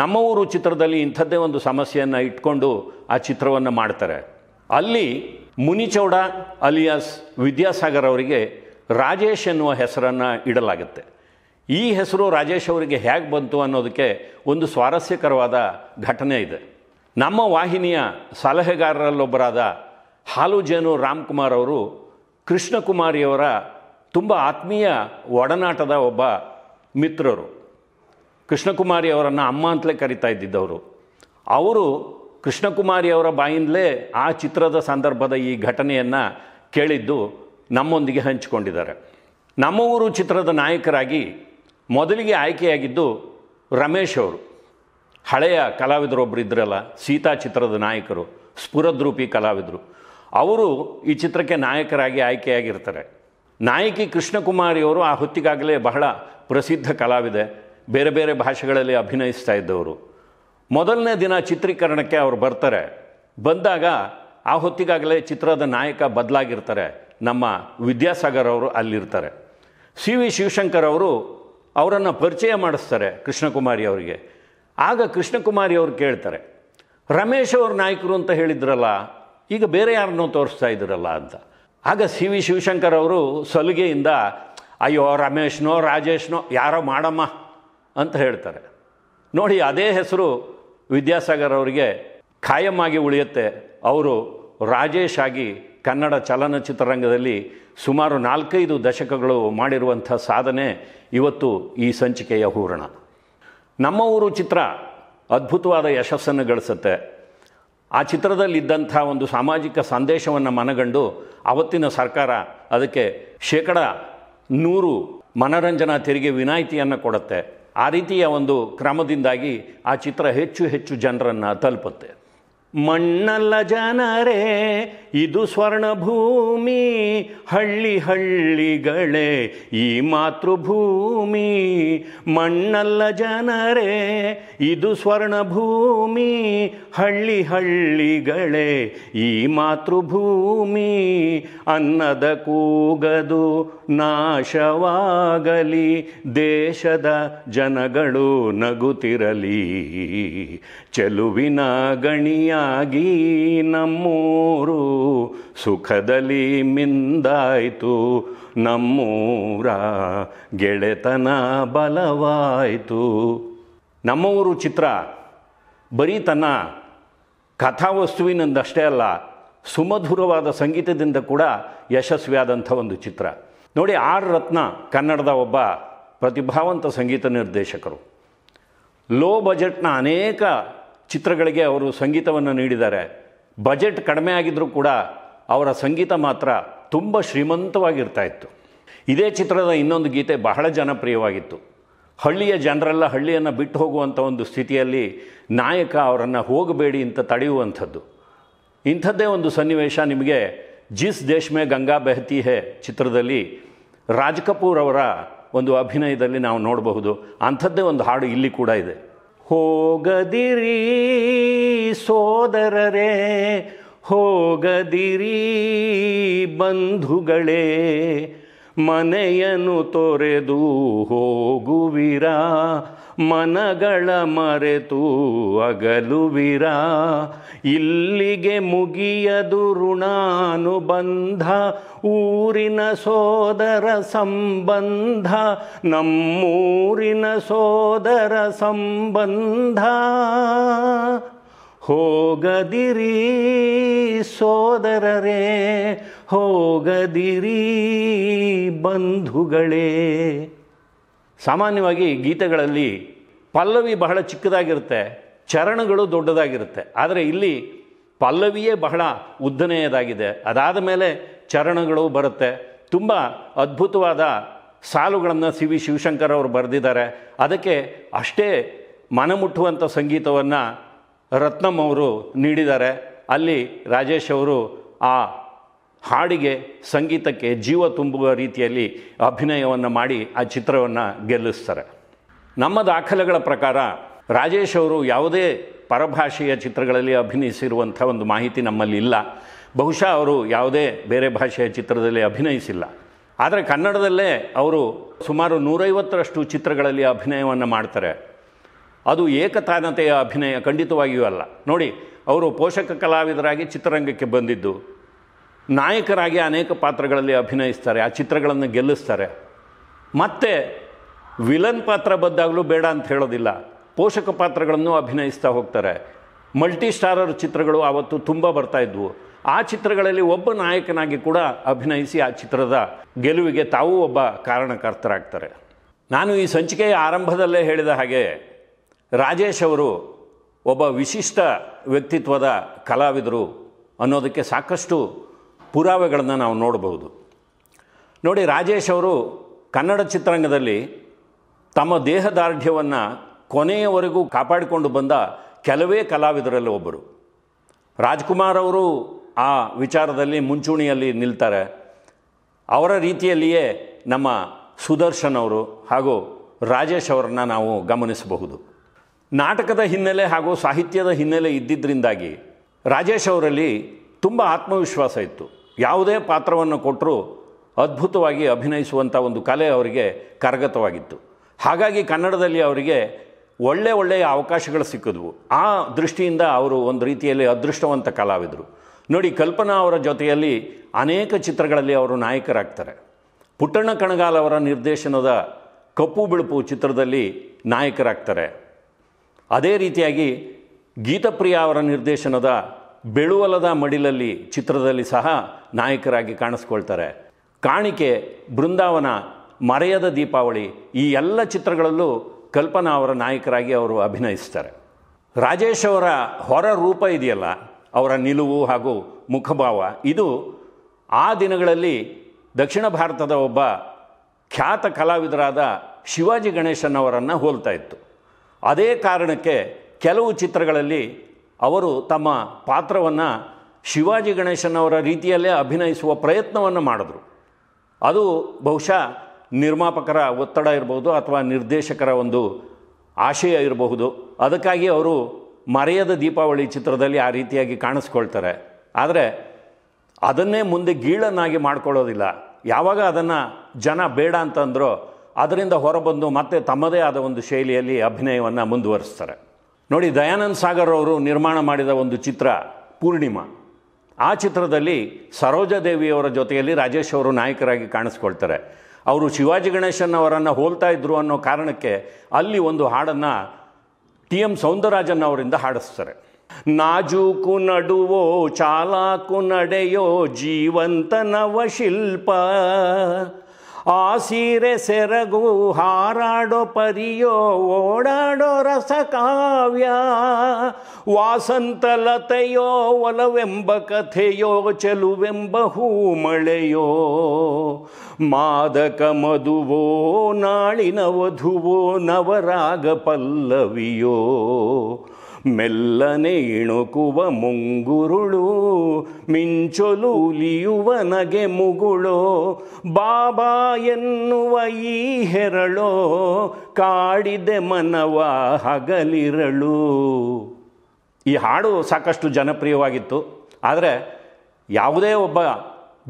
A: ನಮ್ಮ ಊರು ಚಿತ್ರದಲ್ಲಿ ಇಂಥದ್ದೇ ಒಂದು ಸಮಸ್ಯೆಯನ್ನು ಇಟ್ಕೊಂಡು ಆ ಚಿತ್ರವನ್ನು ಮಾಡ್ತಾರೆ ಅಲ್ಲಿ ಮುನಿಚೌಡ ಅಲಿಯಾಸ್ ವಿದ್ಯಾಸಾಗರ್ ಅವರಿಗೆ ರಾಜೇಶ್ ಎನ್ನುವ ಹೆಸರನ್ನು ಇಡಲಾಗುತ್ತೆ ಈ ಹೆಸರು ರಾಜೇಶ್ ಅವರಿಗೆ ಹೇಗೆ ಬಂತು ಅನ್ನೋದಕ್ಕೆ ಒಂದು ಸ್ವಾರಸ್ಯಕರವಾದ ಘಟನೆ ಇದೆ ನಮ್ಮ ವಾಹಿನಿಯ ಸಲಹೆಗಾರರಲ್ಲೊಬ್ಬರಾದ ಹಾಲು ಜೇನು ರಾಮ್ಕುಮಾರ್ ಅವರು ಕೃಷ್ಣಕುಮಾರಿಯವರ ತುಂಬ ಆತ್ಮೀಯ ಒಡನಾಟದ ಒಬ್ಬ ಮಿತ್ರರು ಕೃಷ್ಣಕುಮಾರಿ ಅವರನ್ನು ಅಮ್ಮ ಅಂತಲೇ ಕರಿತಾ ಇದ್ದಿದ್ದವರು ಅವರು ಕೃಷ್ಣಕುಮಾರಿ ಅವರ ಬಾಯಿಂದಲೇ ಆ ಚಿತ್ರದ ಸಂದರ್ಭದ ಈ ಘಟನೆಯನ್ನು ಕೇಳಿದ್ದು ನಮ್ಮೊಂದಿಗೆ ಹಂಚಿಕೊಂಡಿದ್ದಾರೆ ನಮ್ಮ ಊರು ಚಿತ್ರದ ನಾಯಕರಾಗಿ ಮೊದಲಿಗೆ ಆಯ್ಕೆಯಾಗಿದ್ದು ರಮೇಶ್ ಅವರು ಹಳೆಯ ಕಲಾವಿದರೊಬ್ಬರು ಇದ್ರಲ್ಲ ಸೀತಾ ಚಿತ್ರದ ನಾಯಕರು ಸ್ಫುರದ್ರೂಪಿ ಕಲಾವಿದರು ಅವರು ಈ ಚಿತ್ರಕ್ಕೆ ನಾಯಕರಾಗಿ ಆಯ್ಕೆಯಾಗಿರ್ತಾರೆ ನಾಯಕಿ ಕೃಷ್ಣಕುಮಾರಿಯವರು ಆ ಹೊತ್ತಿಗಾಗಲೇ ಬಹಳ ಪ್ರಸಿದ್ಧ ಕಲಾವಿದೆ ಬೇರೆ ಬೇರೆ ಭಾಷೆಗಳಲ್ಲಿ ಅಭಿನಯಿಸ್ತಾ ಇದ್ದವರು ಮೊದಲನೇ ದಿನ ಚಿತ್ರೀಕರಣಕ್ಕೆ ಅವರು ಬರ್ತಾರೆ ಬಂದಾಗ ಆ ಹೊತ್ತಿಗಾಗಲೇ ಚಿತ್ರದ ನಾಯಕ ಬದಲಾಗಿರ್ತಾರೆ ನಮ್ಮ ವಿದ್ಯಾಸಾಗರ್ ಅವರು ಅಲ್ಲಿರ್ತಾರೆ ಸಿ ವಿ ಶಿವಶಂಕರ್ ಅವರು ಅವರನ್ನು ಪರಿಚಯ ಮಾಡಿಸ್ತಾರೆ ಕೃಷ್ಣಕುಮಾರಿ ಅವರಿಗೆ ಆಗ ಕೃಷ್ಣಕುಮಾರಿ ಅವರು ಕೇಳ್ತಾರೆ ರಮೇಶ್ ಅವ್ರ ನಾಯಕರು ಅಂತ ಹೇಳಿದ್ರಲ್ಲ ಈಗ ಬೇರೆ ಯಾರನ್ನೂ ತೋರಿಸ್ತಾ ಇದ್ದಿರಲ್ಲ ಅಂತ ಆಗ ಸಿ ವಿ ಶಿವಶಂಕರ್ ಅವರು ಸಲುಗೆಯಿಂದ ಅಯ್ಯೋ ರಮೇಶ್ನೋ ರಾಜೇಶ್ನೋ ಯಾರೋ ಮಾಡಮ್ಮ ಅಂತ ಹೇಳ್ತಾರೆ ನೋಡಿ ಅದೇ ಹೆಸರು ವಿದ್ಯಾಸಾಗರ್ ಅವರಿಗೆ ಖಾಯಮಾಗಿ ಉಳಿಯುತ್ತೆ ಅವರು ರಾಜೇಶ್ ಆಗಿ ಕನ್ನಡ ಚಲನಚಿತ್ರರಂಗದಲ್ಲಿ ಸುಮಾರು ನಾಲ್ಕೈದು ದಶಕಗಳು ಮಾಡಿರುವಂಥ ಸಾಧನೆ ಇವತ್ತು ಈ ಸಂಚಿಕೆಯ ಹೂರಣ ನಮ್ಮ ಊರು ಚಿತ್ರ ಅದ್ಭುತವಾದ ಯಶಸ್ಸನ್ನು ಗಳಿಸುತ್ತೆ ಆ ಚಿತ್ರದಲ್ಲಿದ್ದಂಥ ಒಂದು ಸಾಮಾಜಿಕ ಸಂದೇಶವನ್ನು ಮನಗಂಡು ಅವತ್ತಿನ ಸರ್ಕಾರ ಅದಕ್ಕೆ ಶೇಕಡ ನೂರು ಮನರಂಜನಾ ತೆರಿಗೆ ವಿನಾಯಿತಿಯನ್ನು ಕೊಡುತ್ತೆ ಆ ರೀತಿಯ ಒಂದು ಕ್ರಮದಿಂದಾಗಿ ಆ ಚಿತ್ರ ಹೆಚ್ಚು ಹೆಚ್ಚು ಜನರನ್ನು ತಲುಪುತ್ತೆ ಮಣ್ಣಲ್ಲ ಜನರೇ ಇದು ಸ್ವರ್ಣಭೂಮಿ ಹಳ್ಳಿ ಹಳ್ಳಿಗಳೇ ಈ ಮಾತೃಭೂಮಿ ಮಣ್ಣಲ್ಲ ಜನರೇ ಇದು ಸ್ವರ್ಣಭೂಮಿ ಹಳ್ಳಿ ಹಳ್ಳಿಗಳೇ ಈ ಮಾತೃಭೂಮಿ ಅನ್ನದ ಕೂಗದು ನಾಶವಾಗಲಿ ದೇಶದ ಜನಗಳು ನಗುತ್ತಿರಲಿ ಚೆಲುವಿನ ಗಣಿಯ ಸುಖಿಯಾಗಿ ನಮ್ಮೂರು ಸುಖದಲ್ಲಿ ಮಿಂದಾಯಿತು ನಮ್ಮೂರ ಗೆಳೆತನ ಬಲವಾಯಿತು ನಮ್ಮೂರು ಚಿತ್ರ ಬರೀ ತನ್ನ ಕಥಾವಸ್ತುವಿನಂದಷ್ಟೇ ಅಲ್ಲ ಸುಮಧುರವಾದ ಸಂಗೀತದಿಂದ ಕೂಡ ಯಶಸ್ವಿಯಾದಂಥ ಒಂದು ಚಿತ್ರ ನೋಡಿ ಆರ್ ರತ್ನ ಕನ್ನಡದ ಒಬ್ಬ ಪ್ರತಿಭಾವಂತ ಸಂಗೀತ ನಿರ್ದೇಶಕರು ಲೋ ಬಜೆಟ್ನ ಅನೇಕ ಚಿತ್ರಗಳಿಗೆ ಅವರು ಸಂಗೀತವನ್ನು ನೀಡಿದ್ದಾರೆ ಬಜೆಟ್ ಕಡಿಮೆ ಆಗಿದ್ದರೂ ಕೂಡ ಅವರ ಸಂಗೀತ ಮಾತ್ರ ತುಂಬ ಶ್ರೀಮಂತವಾಗಿರ್ತಾ ಇತ್ತು ಇದೇ ಚಿತ್ರದ ಇನ್ನೊಂದು ಗೀತೆ ಬಹಳ ಜನಪ್ರಿಯವಾಗಿತ್ತು ಹಳ್ಳಿಯ ಜನರೆಲ್ಲ ಹಳ್ಳಿಯನ್ನು ಬಿಟ್ಟು ಹೋಗುವಂಥ ಒಂದು ಸ್ಥಿತಿಯಲ್ಲಿ ನಾಯಕ ಅವರನ್ನು ಹೋಗಬೇಡಿ ಅಂತ ತಡೆಯುವಂಥದ್ದು ಇಂಥದ್ದೇ ಒಂದು ಸನ್ನಿವೇಶ ನಿಮಗೆ ಜಿಸ್ ದೇಶ್ಮೆ ಗಂಗಾ ಬೆಹತಿ ಹೇ ಚಿತ್ರದಲ್ಲಿ ರಾಜ್ ಕಪೂರ್ ಅವರ ಒಂದು ಅಭಿನಯದಲ್ಲಿ ನಾವು ನೋಡಬಹುದು ಅಂಥದ್ದೇ ಒಂದು ಹಾಡು ಇಲ್ಲಿ ಕೂಡ ಇದೆ ಹೋಗದಿರಿ ಸೋದರರೇ ಹೋಗದಿರಿ ಬಂಧುಗಳೇ ಮನೆಯನ್ನು ತೊರೆದು ಹೋಗುವಿರಾ ಮನಗಳ ಮರೆತು ಅಗಲುವಿರ ಇಲ್ಲಿಗೆ ಮುಗಿಯದು ಬಂಧ ಊರಿನ ಸೋದರ ಸಂಬಂಧ ನಮ್ಮೂರಿನ ಸೋದರ ಸಂಬಂಧ ಹೋಗದಿರಿ ಸೋದರರೇ ಹೋಗದಿರಿ ಬಂಧುಗಳೇ ಸಾಮಾನ್ಯವಾಗಿ ಗೀತೆಗಳಲ್ಲಿ ಪಲ್ಲವಿ ಬಹಳ ಚಿಕ್ಕದಾಗಿರುತ್ತೆ ಚರಣಗಳು ದೊಡ್ಡದಾಗಿರುತ್ತೆ ಆದರೆ ಇಲ್ಲಿ ಪಲ್ಲವಿಯೇ ಬಹಳ ಉದ್ದನೆಯದಾಗಿದೆ ಅದಾದ ಮೇಲೆ ಚರಣಗಳು ಬರುತ್ತೆ ತುಂಬ ಅದ್ಭುತವಾದ ಸಾಲುಗಳನ್ನು ಸಿ ವಿ ಶಿವಶಂಕರ್ ಅವರು ಬರೆದಿದ್ದಾರೆ ಅದಕ್ಕೆ ಅಷ್ಟೇ ಮನಮುಟ್ಟುವಂಥ ಸಂಗೀತವನ್ನು ರತ್ನಂ ಅವರು ನೀಡಿದ್ದಾರೆ ಅಲ್ಲಿ ರಾಜೇಶ್ ಅವರು ಆ ಹಾಡಿಗೆ ಸಂಗೀತಕ್ಕೆ ಜೀವ ತುಂಬುವ ರೀತಿಯಲ್ಲಿ ಅಭಿನಯವನ್ನು ಮಾಡಿ ಆ ಚಿತ್ರವನ್ನು ಗೆಲ್ಲಿಸ್ತಾರೆ ನಮ್ಮ ದಾಖಲೆಗಳ ಪ್ರಕಾರ ರಾಜೇಶ್ ಅವರು ಯಾವುದೇ ಪರಭಾಷೆಯ ಚಿತ್ರಗಳಲ್ಲಿ ಅಭಿನಯಿಸಿರುವಂಥ ಒಂದು ಮಾಹಿತಿ ನಮ್ಮಲ್ಲಿ ಇಲ್ಲ ಬಹುಶಃ ಅವರು ಯಾವುದೇ ಬೇರೆ ಭಾಷೆಯ ಚಿತ್ರದಲ್ಲಿ ಅಭಿನಯಿಸಿಲ್ಲ ಆದರೆ ಕನ್ನಡದಲ್ಲೇ ಅವರು ಸುಮಾರು ನೂರೈವತ್ತರಷ್ಟು ಚಿತ್ರಗಳಲ್ಲಿ ಅಭಿನಯವನ್ನು ಮಾಡ್ತಾರೆ ಅದು ಏಕತಾನತೆಯ ಅಭಿನಯ ಖಂಡಿತವಾಗಿಯೂ ಅಲ್ಲ ನೋಡಿ ಅವರು ಪೋಷಕ ಕಲಾವಿದರಾಗಿ ಚಿತ್ರರಂಗಕ್ಕೆ ಬಂದಿದ್ದು ನಾಯಕರಾಗಿ ಅನೇಕ ಪಾತ್ರಗಳಲ್ಲಿ ಅಭಿನಯಿಸ್ತಾರೆ ಆ ಚಿತ್ರಗಳನ್ನು ಗೆಲ್ಲಿಸ್ತಾರೆ ಮತ್ತೆ ವಿಲನ್ ಪಾತ್ರ ಬಂದಾಗಲೂ ಬೇಡ ಅಂತ ಹೇಳೋದಿಲ್ಲ ಪೋಷಕ ಪಾತ್ರಗಳನ್ನು ಅಭಿನಯಿಸ್ತಾ ಹೋಗ್ತಾರೆ ಮಲ್ಟಿ ಸ್ಟಾರರ್ ಚಿತ್ರಗಳು ಆವತ್ತು ತುಂಬ ಬರ್ತಾ ಇದ್ವು ಆ ಚಿತ್ರಗಳಲ್ಲಿ ಒಬ್ಬ ನಾಯಕನಾಗಿ ಕೂಡ ಅಭಿನಯಿಸಿ ಆ ಚಿತ್ರದ ಗೆಲುವಿಗೆ ತಾವೂ ಒಬ್ಬ ಕಾರಣಕರ್ತರಾಗ್ತಾರೆ ನಾನು ಈ ಸಂಚಿಕೆಯ ಆರಂಭದಲ್ಲೇ ಹೇಳಿದ ಹಾಗೆ ರಾಜೇಶ್ ಅವರು ಒಬ್ಬ ವಿಶಿಷ್ಟ ವ್ಯಕ್ತಿತ್ವದ ಕಲಾವಿದರು ಅನ್ನೋದಕ್ಕೆ ಸಾಕಷ್ಟು ಪುರಾವೆಗಳನ್ನು ನಾವು ನೋಡಬಹುದು ನೋಡಿ ರಾಜೇಶ್ ಅವರು ಕನ್ನಡ ಚಿತ್ರರಂಗದಲ್ಲಿ ತಮ್ಮ ದೇಹದಾರ್ಢ್ಯವನ್ನು ಕೊನೆಯವರೆಗೂ ಕಾಪಾಡಿಕೊಂಡು ಬಂದ ಕೆಲವೇ ಕಲಾವಿದರಲ್ಲಿ ಒಬ್ಬರು ರಾಜ್ಕುಮಾರ್ ಅವರು ಆ ವಿಚಾರದಲ್ಲಿ ಮುಂಚೂಣಿಯಲ್ಲಿ ನಿಲ್ತಾರೆ ಅವರ ರೀತಿಯಲ್ಲಿಯೇ ನಮ್ಮ ಸುದರ್ಶನ್ ಅವರು ಹಾಗೂ ರಾಜೇಶ್ ಅವರನ್ನು ನಾವು ಗಮನಿಸಬಹುದು ನಾಟಕದ ಹಿನ್ನೆಲೆ ಹಾಗೂ ಸಾಹಿತ್ಯದ ಹಿನ್ನೆಲೆ ಇದ್ದಿದ್ದರಿಂದಾಗಿ ರಾಜೇಶ್ ಅವರಲ್ಲಿ ತುಂಬ ಆತ್ಮವಿಶ್ವಾಸ ಇತ್ತು ಯಾವುದೇ ಪಾತ್ರವನ್ನು ಕೊಟ್ಟರೂ ಅದ್ಭುತವಾಗಿ ಅಭಿನಯಿಸುವಂಥ ಒಂದು ಕಲೆ ಅವರಿಗೆ ಕರಗತವಾಗಿತ್ತು ಹಾಗಾಗಿ ಕನ್ನಡದಲ್ಲಿ ಅವರಿಗೆ ಒಳ್ಳೆ ಒಳ್ಳೆಯ ಅವಕಾಶಗಳು ಸಿಕ್ಕಿದ್ವು ಆ ದೃಷ್ಟಿಯಿಂದ ಅವರು ಒಂದು ರೀತಿಯಲ್ಲಿ ಅದೃಷ್ಟವಂತ ಕಲಾವಿದರು ನೋಡಿ ಕಲ್ಪನಾ ಅವರ ಜೊತೆಯಲ್ಲಿ ಅನೇಕ ಚಿತ್ರಗಳಲ್ಲಿ ಅವರು ನಾಯಕರಾಗ್ತಾರೆ ಪುಟ್ಟಣ್ಣ ಕಣಗಾಲ್ ಅವರ ನಿರ್ದೇಶನದ ಕಪ್ಪು ಬಿಳುಪು ಚಿತ್ರದಲ್ಲಿ ನಾಯಕರಾಗ್ತಾರೆ ಅದೇ ರೀತಿಯಾಗಿ ಗೀತಪ್ರಿಯ ಅವರ ನಿರ್ದೇಶನದ ಬೆಳುವಲದ ಮಡಿಲಲ್ಲಿ ಚಿತ್ರದಲ್ಲಿ ಸಹ ನಾಯಕರಾಗಿ ಕಾಣಿಸ್ಕೊಳ್ತಾರೆ ಕಾಣಿಕೆ ಬೃಂದಾವನ ಮರೆಯದ ದೀಪಾವಳಿ ಈ ಎಲ್ಲ ಚಿತ್ರಗಳಲ್ಲೂ ಕಲ್ಪನಾ ಅವರ ನಾಯಕರಾಗಿ ಅವರು ಅಭಿನಯಿಸ್ತಾರೆ ರಾಜೇಶ್ ಅವರ ಹೊರ ರೂಪ ಇದೆಯಲ್ಲ ಅವರ ನಿಲುವು ಹಾಗೂ ಮುಖಭಾವ ಇದು ಆ ದಿನಗಳಲ್ಲಿ ದಕ್ಷಿಣ ಭಾರತದ ಒಬ್ಬ ಖ್ಯಾತ ಕಲಾವಿದರಾದ ಶಿವಾಜಿ ಗಣೇಶನ್ ಅವರನ್ನು ಹೋಲ್ತಾ ಇತ್ತು ಅದೇ ಕಾರಣಕ್ಕೆ ಕೆಲವು ಚಿತ್ರಗಳಲ್ಲಿ ಅವರು ತಮ್ಮ ಪಾತ್ರವನ್ನು ಶಿವಾಜಿ ಗಣೇಶನವರ ರೀತಿಯಲ್ಲೇ ಅಭಿನಯಿಸುವ ಪ್ರಯತ್ನವನ್ನು ಮಾಡಿದ್ರು ಅದು ಬಹುಶಃ ನಿರ್ಮಾಪಕರ ಒತ್ತಡ ಇರಬಹುದು ಅಥವಾ ನಿರ್ದೇಶಕರ ಒಂದು ಆಶಯ ಇರಬಹುದು ಅದಕ್ಕಾಗಿ ಅವರು ಮರೆಯದ ದೀಪಾವಳಿ ಚಿತ್ರದಲ್ಲಿ ಆ ರೀತಿಯಾಗಿ ಕಾಣಿಸ್ಕೊಳ್ತಾರೆ ಆದರೆ ಅದನ್ನೇ ಮುಂದೆ ಗೀಳನ್ನಾಗಿ ಮಾಡ್ಕೊಳ್ಳೋದಿಲ್ಲ ಯಾವಾಗ ಅದನ್ನು ಜನ ಬೇಡ ಅಂತಂದ್ರೋ ಅದರಿಂದ ಹೊರಬಂದು ಮತ್ತೆ ತಮ್ಮದೇ ಆದ ಒಂದು ಶೈಲಿಯಲ್ಲಿ ಅಭಿನಯವನ್ನು ಮುಂದುವರಿಸ್ತಾರೆ ನೋಡಿ ದಯಾನಂದ್ ಸಾಗರ್ ಅವರು ನಿರ್ಮಾಣ ಮಾಡಿದ ಒಂದು ಚಿತ್ರ ಪೂರ್ಣಿಮಾ ಆ ಚಿತ್ರದಲ್ಲಿ ಸರೋಜಾದೇವಿಯವರ ಜೊತೆಯಲ್ಲಿ ರಾಜೇಶ್ ಅವರು ನಾಯಕರಾಗಿ ಕಾಣಿಸ್ಕೊಳ್ತಾರೆ ಅವರು ಶಿವಾಜಿ ಗಣೇಶನ್ ಅವರನ್ನು ಹೋಲ್ತಾ ಇದ್ರು ಅನ್ನೋ ಕಾರಣಕ್ಕೆ ಅಲ್ಲಿ ಒಂದು ಹಾಡನ್ನು ಟಿ ಎಂ ಸೌಂದರರಾಜನ್ ಅವರಿಂದ ಹಾಡಿಸ್ತಾರೆ ನಾಜೂಕು ನಡುವೋ ಚಾಲಾಕು ನಡೆಯೋ ಜೀವಂತನವ ಶಿಲ್ಪ ಆ ಸೀರೆ ಸೆರಗು ಹಾರಾಡೋ ಪರಿಯೋ ಓಡಾಡೋ ಕಾವ್ಯ ವಾಸಂತಲತೆಯೋ ಒಲವೆಂಬ ಕಥೆಯೋ ಚೆಲುವೆಂಬ ಮಳೆಯೋ ಮಾದಕ ಮಧುವೋ ನಾಳಿನ ವಧುವೋ ನವರಾಗ ಪಲ್ಲವಿಯೋ ಮೆಲ್ಲನೆ ಇಣುಕುವ ಮುಂಗುರುಳು ಮಿಂಚೊಲು ಉಲಿಯುವ ನಗೆ ಮುಗುಳೋ ಬಾಬಾ ಎನ್ನುವ ಈ ಹೆರಳೋ ಕಾಡಿದೆ ಮನವ ಹಗಲಿರಳು ಈ ಹಾಡು ಸಾಕಷ್ಟು ಜನಪ್ರಿಯವಾಗಿತ್ತು ಆದರೆ ಯಾವುದೇ ಒಬ್ಬ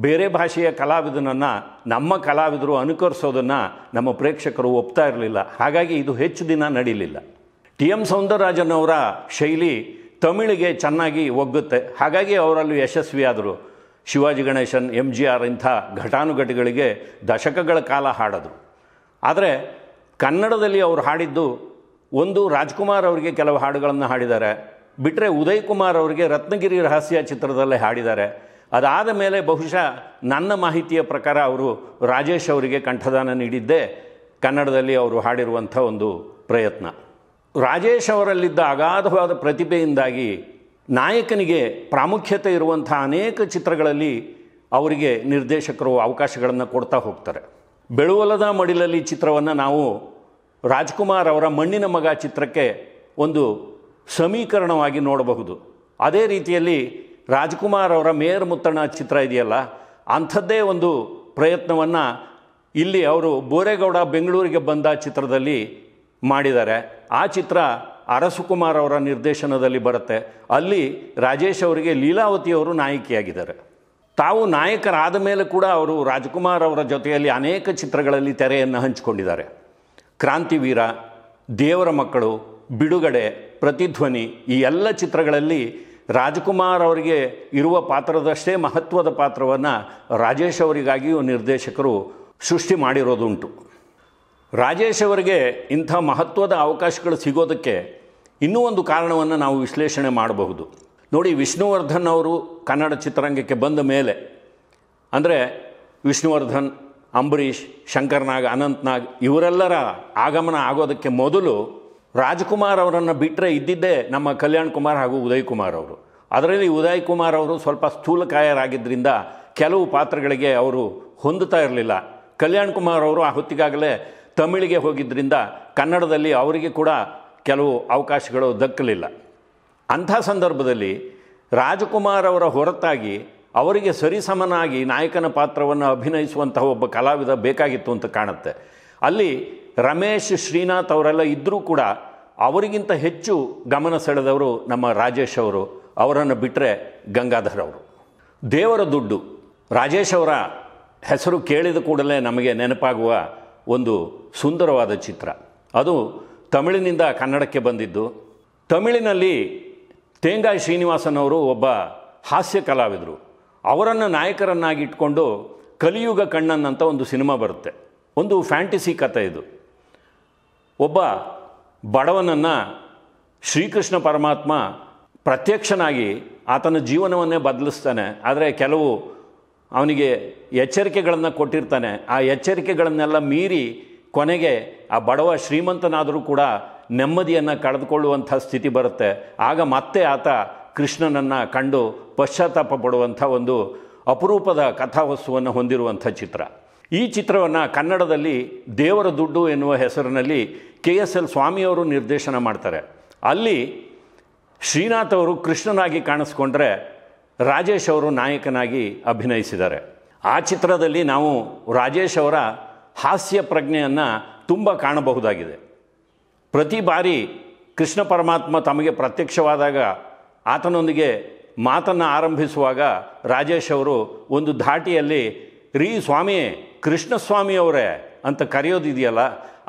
A: ಬೇರೆ ಭಾಷೆಯ ಕಲಾವಿದನನ್ನು ನಮ್ಮ ಕಲಾವಿದರು ಅನುಕರಿಸೋದನ್ನು ನಮ್ಮ ಪ್ರೇಕ್ಷಕರು ಒಪ್ತಾ ಇರಲಿಲ್ಲ ಹಾಗಾಗಿ ಇದು ಹೆಚ್ಚು ದಿನ ನಡೀಲಿಲ್ಲ ಟಿ ಎಂ ಅವರ ಶೈಲಿ ತಮಿಳಿಗೆ ಚೆನ್ನಾಗಿ ಒಗ್ಗುತ್ತೆ ಹಾಗಾಗಿ ಅವರಲ್ಲೂ ಯಶಸ್ವಿಯಾದರು Shivaji Ganesan M G R ಇಂಥ ಘಟಾನುಘಟಿಗಳಿಗೆ ದಶಕಗಳ ಕಾಲ ಹಾಡೋದು ಆದರೆ ಕನ್ನಡದಲ್ಲಿ ಅವರು ಹಾಡಿದ್ದು ಒಂದು ರಾಜ್ಕುಮಾರ್ ಅವರಿಗೆ ಕೆಲವು ಹಾಡುಗಳನ್ನು ಹಾಡಿದ್ದಾರೆ ಬಿಟ್ಟರೆ ಉದಯ್ ಕುಮಾರ್ ಅವರಿಗೆ ರತ್ನಗಿರಿ ರಹಸ್ಯ ಚಿತ್ರದಲ್ಲೇ ಹಾಡಿದ್ದಾರೆ ಅದಾದ ಮೇಲೆ ಬಹುಶಃ ನನ್ನ ಮಾಹಿತಿಯ ಪ್ರಕಾರ ಅವರು ರಾಜೇಶ್ ಅವರಿಗೆ ಕಂಠದಾನ ನೀಡಿದ್ದೇ ಕನ್ನಡದಲ್ಲಿ ಅವರು ಹಾಡಿರುವಂಥ ಒಂದು ಪ್ರಯತ್ನ ರಾಜೇಶ್ ಅವರಲ್ಲಿದ್ದ ಅಗಾಧವಾದ ಪ್ರತಿಭೆಯಿಂದಾಗಿ ನಾಯಕನಿಗೆ ಪ್ರಾಮುಖ್ಯತೆ ಇರುವಂಥ ಅನೇಕ ಚಿತ್ರಗಳಲ್ಲಿ ಅವರಿಗೆ ನಿರ್ದೇಶಕರು ಅವಕಾಶಗಳನ್ನು ಕೊಡ್ತಾ ಹೋಗ್ತಾರೆ ಬೆಳುವಲದ ಮಡಿಲಲ್ಲಿ ಚಿತ್ರವನ್ನು ನಾವು ರಾಜ್ಕುಮಾರ್ ಅವರ ಮಣ್ಣಿನ ಮಗ ಚಿತ್ರಕ್ಕೆ ಒಂದು ಸಮೀಕರಣವಾಗಿ ನೋಡಬಹುದು ಅದೇ ರೀತಿಯಲ್ಲಿ ರಾಜ್ಕುಮಾರ್ ಅವರ ಮೇಯರ್ ಮುತ್ತಣ ಚಿತ್ರ ಇದೆಯಲ್ಲ ಅಂಥದ್ದೇ ಒಂದು ಪ್ರಯತ್ನವನ್ನು ಇಲ್ಲಿ ಅವರು ಬೋರೇಗೌಡ ಬೆಂಗಳೂರಿಗೆ ಬಂದ ಚಿತ್ರದಲ್ಲಿ ಮಾಡಿದ್ದಾರೆ ಆ ಚಿತ್ರ ಅರಸುಕುಮಾರ್ ಅವರ ನಿರ್ದೇಶನದಲ್ಲಿ ಬರುತ್ತೆ ಅಲ್ಲಿ ರಾಜೇಶ್ ಅವರಿಗೆ ಲೀಲಾವತಿಯವರು ನಾಯಕಿಯಾಗಿದ್ದಾರೆ ತಾವು ನಾಯಕರಾದ ಮೇಲೆ ಕೂಡ ಅವರು ರಾಜ್ಕುಮಾರ್ ಅವರ ಜೊತೆಯಲ್ಲಿ ಅನೇಕ ಚಿತ್ರಗಳಲ್ಲಿ ತೆರೆಯನ್ನು ಹಂಚಿಕೊಂಡಿದ್ದಾರೆ ಕ್ರಾಂತಿವೀರ ದೇವರ ಮಕ್ಕಳು ಬಿಡುಗಡೆ ಪ್ರತಿಧ್ವನಿ ಈ ಎಲ್ಲ ಚಿತ್ರಗಳಲ್ಲಿ ರಾಜ್ಕುಮಾರ್ ಅವರಿಗೆ ಇರುವ ಪಾತ್ರದಷ್ಟೇ ಮಹತ್ವದ ಪಾತ್ರವನ್ನು ರಾಜೇಶ್ ಅವರಿಗಾಗಿಯೂ ನಿರ್ದೇಶಕರು ಸೃಷ್ಟಿ ಮಾಡಿರೋದುಂಟು ರಾಜೇಶ್ ಅವರಿಗೆ ಇಂಥ ಮಹತ್ವದ ಅವಕಾಶಗಳು ಸಿಗೋದಕ್ಕೆ ಇನ್ನೂ ಒಂದು ಕಾರಣವನ್ನು ನಾವು ವಿಶ್ಲೇಷಣೆ ಮಾಡಬಹುದು ನೋಡಿ ವಿಷ್ಣುವರ್ಧನ್ ಅವರು ಕನ್ನಡ ಚಿತ್ರರಂಗಕ್ಕೆ ಬಂದ ಮೇಲೆ ಅಂದರೆ ವಿಷ್ಣುವರ್ಧನ್ ಅಂಬರೀಷ್ ಶಂಕರ್ನಾಗ್ ಅನಂತ್ನಾಗ್ ಇವರೆಲ್ಲರ ಆಗಮನ ಆಗೋದಕ್ಕೆ ಮೊದಲು ರಾಜ್ಕುಮಾರ್ ಅವರನ್ನು ಬಿಟ್ಟರೆ ಇದ್ದಿದ್ದೇ ನಮ್ಮ ಕಲ್ಯಾಣ್ ಕುಮಾರ್ ಹಾಗೂ ಉದಯ್ ಕುಮಾರ್ ಅವರು ಅದರಲ್ಲಿ ಉದಯ್ ಕುಮಾರ್ ಅವರು ಸ್ವಲ್ಪ ಸ್ಥೂಲಕಾಯರಾಗಿದ್ದರಿಂದ ಕೆಲವು ಪಾತ್ರಗಳಿಗೆ ಅವರು ಹೊಂದುತ್ತಾ ಇರಲಿಲ್ಲ ಕಲ್ಯಾಣ್ ಕುಮಾರ್ ಅವರು ಆ ಹೊತ್ತಿಗಾಗಲೇ ತಮಿಳಿಗೆ ಹೋಗಿದ್ದರಿಂದ ಕನ್ನಡದಲ್ಲಿ ಅವರಿಗೆ ಕೂಡ ಕೆಲವು ಅವಕಾಶಗಳು ದಕ್ಕಲಿಲ್ಲ ಅಂಥ ಸಂದರ್ಭದಲ್ಲಿ ರಾಜಕುಮಾರ್ ಅವರ ಹೊರತಾಗಿ ಅವರಿಗೆ ಸರಿಸಮನಾಗಿ ನಾಯಕನ ಪಾತ್ರವನ್ನು ಅಭಿನಯಿಸುವಂತಹ ಒಬ್ಬ ಕಲಾವಿದ ಬೇಕಾಗಿತ್ತು ಅಂತ ಕಾಣುತ್ತೆ ಅಲ್ಲಿ ರಮೇಶ್ ಶ್ರೀನಾಥ್ ಅವರೆಲ್ಲ ಇದ್ದರೂ ಕೂಡ ಅವರಿಗಿಂತ ಹೆಚ್ಚು ಗಮನ ಸೆಳೆದವರು ನಮ್ಮ ರಾಜೇಶ್ ಅವರು ಅವರನ್ನು ಬಿಟ್ಟರೆ ಗಂಗಾಧರ್ ಅವರು ದೇವರ ದುಡ್ಡು ರಾಜೇಶ್ ಅವರ ಹೆಸರು ಕೇಳಿದ ಕೂಡಲೇ ನಮಗೆ ನೆನಪಾಗುವ ಒಂದು ಸುಂದರವಾದ ಚಿತ್ರ ಅದು ತಮಿಳಿನಿಂದ ಕನ್ನಡಕ್ಕೆ ಬಂದಿದ್ದು ತಮಿಳಿನಲ್ಲಿ ತೇಂಗಾಯಿ ಶ್ರೀನಿವಾಸನ್ ಅವರು ಒಬ್ಬ ಹಾಸ್ಯ ಕಲಾವಿದರು ಅವರನ್ನು ನಾಯಕರನ್ನಾಗಿ ಇಟ್ಕೊಂಡು ಕಲಿಯುಗ ಅಂತ ಒಂದು ಸಿನಿಮಾ ಬರುತ್ತೆ ಒಂದು ಫ್ಯಾಂಟಸಿ ಕಥೆ ಇದು ಒಬ್ಬ ಬಡವನನ್ನು ಶ್ರೀಕೃಷ್ಣ ಪರಮಾತ್ಮ ಪ್ರತ್ಯಕ್ಷನಾಗಿ ಆತನ ಜೀವನವನ್ನೇ ಬದಲಿಸ್ತಾನೆ ಆದರೆ ಕೆಲವು ಅವನಿಗೆ ಎಚ್ಚರಿಕೆಗಳನ್ನು ಕೊಟ್ಟಿರ್ತಾನೆ ಆ ಎಚ್ಚರಿಕೆಗಳನ್ನೆಲ್ಲ ಮೀರಿ ಕೊನೆಗೆ ಆ ಬಡವ ಶ್ರೀಮಂತನಾದರೂ ಕೂಡ ನೆಮ್ಮದಿಯನ್ನು ಕಳೆದುಕೊಳ್ಳುವಂಥ ಸ್ಥಿತಿ ಬರುತ್ತೆ ಆಗ ಮತ್ತೆ ಆತ ಕೃಷ್ಣನನ್ನು ಕಂಡು ಪಶ್ಚಾತ್ತಾಪ ಪಡುವಂಥ ಒಂದು ಅಪರೂಪದ ಕಥಾವಸ್ತುವನ್ನು ಹೊಂದಿರುವಂಥ ಚಿತ್ರ ಈ ಚಿತ್ರವನ್ನು ಕನ್ನಡದಲ್ಲಿ ದೇವರ ದುಡ್ಡು ಎನ್ನುವ ಹೆಸರಿನಲ್ಲಿ ಕೆ ಎಸ್ ಎಲ್ ಸ್ವಾಮಿಯವರು ನಿರ್ದೇಶನ ಮಾಡ್ತಾರೆ ಅಲ್ಲಿ ಶ್ರೀನಾಥ್ ಅವರು ಕೃಷ್ಣನಾಗಿ ಕಾಣಿಸ್ಕೊಂಡ್ರೆ ರಾಜೇಶ್ ಅವರು ನಾಯಕನಾಗಿ ಅಭಿನಯಿಸಿದ್ದಾರೆ ಆ ಚಿತ್ರದಲ್ಲಿ ನಾವು ರಾಜೇಶ್ ಅವರ ಹಾಸ್ಯ ಪ್ರಜ್ಞೆಯನ್ನು ತುಂಬ ಕಾಣಬಹುದಾಗಿದೆ ಪ್ರತಿ ಬಾರಿ ಕೃಷ್ಣ ಪರಮಾತ್ಮ ತಮಗೆ ಪ್ರತ್ಯಕ್ಷವಾದಾಗ ಆತನೊಂದಿಗೆ ಮಾತನ್ನು ಆರಂಭಿಸುವಾಗ ರಾಜೇಶ್ ಅವರು ಒಂದು ಧಾಟಿಯಲ್ಲಿ ರೀ ಸ್ವಾಮಿಯೇ ಕೃಷ್ಣಸ್ವಾಮಿಯವರೇ ಅಂತ ಕರೆಯೋದಿದೆಯಲ್ಲ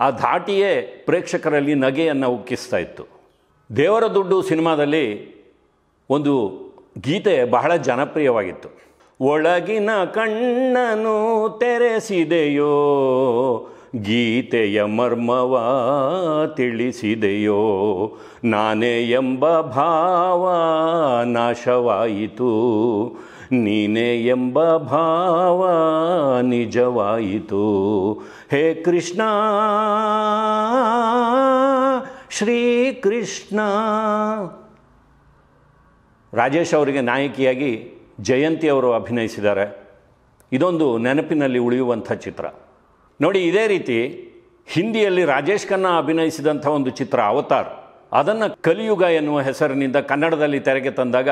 A: ಆ ಧಾಟಿಯೇ ಪ್ರೇಕ್ಷಕರಲ್ಲಿ ನಗೆಯನ್ನು ಉಕ್ಕಿಸ್ತಾ ಇತ್ತು ದೇವರ ದುಡ್ಡು ಸಿನಿಮಾದಲ್ಲಿ ಒಂದು ಗೀತೆ ಬಹಳ ಜನಪ್ರಿಯವಾಗಿತ್ತು ಒಳಗಿನ ಕಣ್ಣನು ತೆರೆಸಿದೆಯೋ ಗೀತೆಯ ಮರ್ಮವ ತಿಳಿಸಿದೆಯೋ ನಾನೇ ಎಂಬ ಭಾವ ನಾಶವಾಯಿತು ನೀನೇ ಎಂಬ ಭಾವ ನಿಜವಾಯಿತು ಹೇ ಕೃಷ್ಣ ಶ್ರೀಕೃಷ್ಣ ರಾಜೇಶ್ ಅವರಿಗೆ ನಾಯಕಿಯಾಗಿ ಜಯಂತಿ ಅವರು ಅಭಿನಯಿಸಿದ್ದಾರೆ ಇದೊಂದು ನೆನಪಿನಲ್ಲಿ ಉಳಿಯುವಂಥ ಚಿತ್ರ ನೋಡಿ ಇದೇ ರೀತಿ ಹಿಂದಿಯಲ್ಲಿ ರಾಜೇಶ್ ಖನ್ನಾ ಅಭಿನಯಿಸಿದಂಥ ಒಂದು ಚಿತ್ರ ಅವತಾರ್ ಅದನ್ನು ಕಲಿಯುಗ ಎನ್ನುವ ಹೆಸರಿನಿಂದ ಕನ್ನಡದಲ್ಲಿ ತೆರೆಗೆ ತಂದಾಗ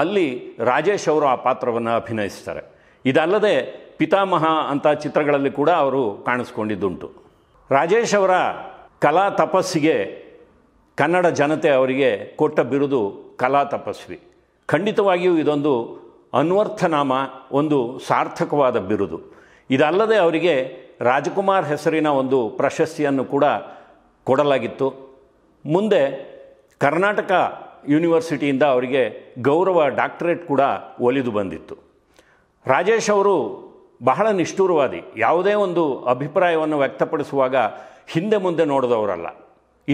A: ಅಲ್ಲಿ ರಾಜೇಶ್ ಅವರು ಆ ಪಾತ್ರವನ್ನು ಅಭಿನಯಿಸ್ತಾರೆ ಇದಲ್ಲದೆ ಪಿತಾಮಹ ಅಂತ ಚಿತ್ರಗಳಲ್ಲಿ ಕೂಡ ಅವರು ಕಾಣಿಸ್ಕೊಂಡಿದ್ದುಂಟು ರಾಜೇಶ್ ಅವರ ಕಲಾ ತಪಸ್ಸಿಗೆ ಕನ್ನಡ ಜನತೆ ಅವರಿಗೆ ಕೊಟ್ಟ ಬಿರುದು ಕಲಾ ತಪಸ್ವಿ ಖಂಡಿತವಾಗಿಯೂ ಇದೊಂದು ಅನ್ವರ್ಥನಾಮ ಒಂದು ಸಾರ್ಥಕವಾದ ಬಿರುದು ಇದಲ್ಲದೆ ಅವರಿಗೆ ರಾಜಕುಮಾರ್ ಹೆಸರಿನ ಒಂದು ಪ್ರಶಸ್ತಿಯನ್ನು ಕೂಡ ಕೊಡಲಾಗಿತ್ತು ಮುಂದೆ ಕರ್ನಾಟಕ ಯೂನಿವರ್ಸಿಟಿಯಿಂದ ಅವರಿಗೆ ಗೌರವ ಡಾಕ್ಟರೇಟ್ ಕೂಡ ಒಲಿದು ಬಂದಿತ್ತು ರಾಜೇಶ್ ಅವರು ಬಹಳ ನಿಷ್ಠೂರವಾದಿ ಯಾವುದೇ ಒಂದು ಅಭಿಪ್ರಾಯವನ್ನು ವ್ಯಕ್ತಪಡಿಸುವಾಗ ಹಿಂದೆ ಮುಂದೆ ನೋಡಿದವರಲ್ಲ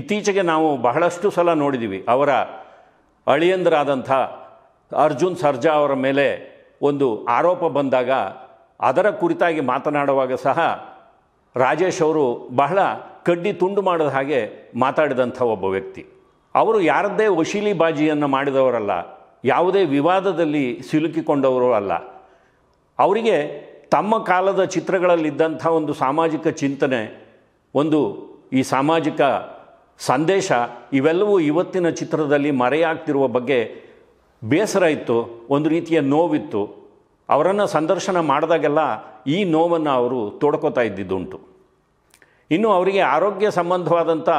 A: ಇತ್ತೀಚೆಗೆ ನಾವು ಬಹಳಷ್ಟು ಸಲ ನೋಡಿದ್ದೀವಿ ಅವರ ಅಳಿಯಂದರಾದಂಥ ಅರ್ಜುನ್ ಸರ್ಜಾ ಅವರ ಮೇಲೆ ಒಂದು ಆರೋಪ ಬಂದಾಗ ಅದರ ಕುರಿತಾಗಿ ಮಾತನಾಡುವಾಗ ಸಹ ರಾಜೇಶ್ ಅವರು ಬಹಳ ಕಡ್ಡಿ ತುಂಡು ಮಾಡಿದ ಹಾಗೆ ಮಾತಾಡಿದಂಥ ಒಬ್ಬ ವ್ಯಕ್ತಿ ಅವರು ಯಾರದ್ದೇ ವಶೀಲಿಬಾಜಿಯನ್ನು ಮಾಡಿದವರಲ್ಲ ಯಾವುದೇ ವಿವಾದದಲ್ಲಿ ಸಿಲುಕಿಕೊಂಡವರು ಅಲ್ಲ ಅವರಿಗೆ ತಮ್ಮ ಕಾಲದ ಚಿತ್ರಗಳಲ್ಲಿದ್ದಂಥ ಒಂದು ಸಾಮಾಜಿಕ ಚಿಂತನೆ ಒಂದು ಈ ಸಾಮಾಜಿಕ ಸಂದೇಶ ಇವೆಲ್ಲವೂ ಇವತ್ತಿನ ಚಿತ್ರದಲ್ಲಿ ಮರೆಯಾಗ್ತಿರುವ ಬಗ್ಗೆ ಬೇಸರ ಇತ್ತು ಒಂದು ರೀತಿಯ ನೋವಿತ್ತು ಅವರನ್ನು ಸಂದರ್ಶನ ಮಾಡಿದಾಗೆಲ್ಲ ಈ ನೋವನ್ನು ಅವರು ತೋಡ್ಕೋತಾ ಇದ್ದಿದ್ದುಂಟು ಇನ್ನು ಅವರಿಗೆ ಆರೋಗ್ಯ ಸಂಬಂಧವಾದಂಥ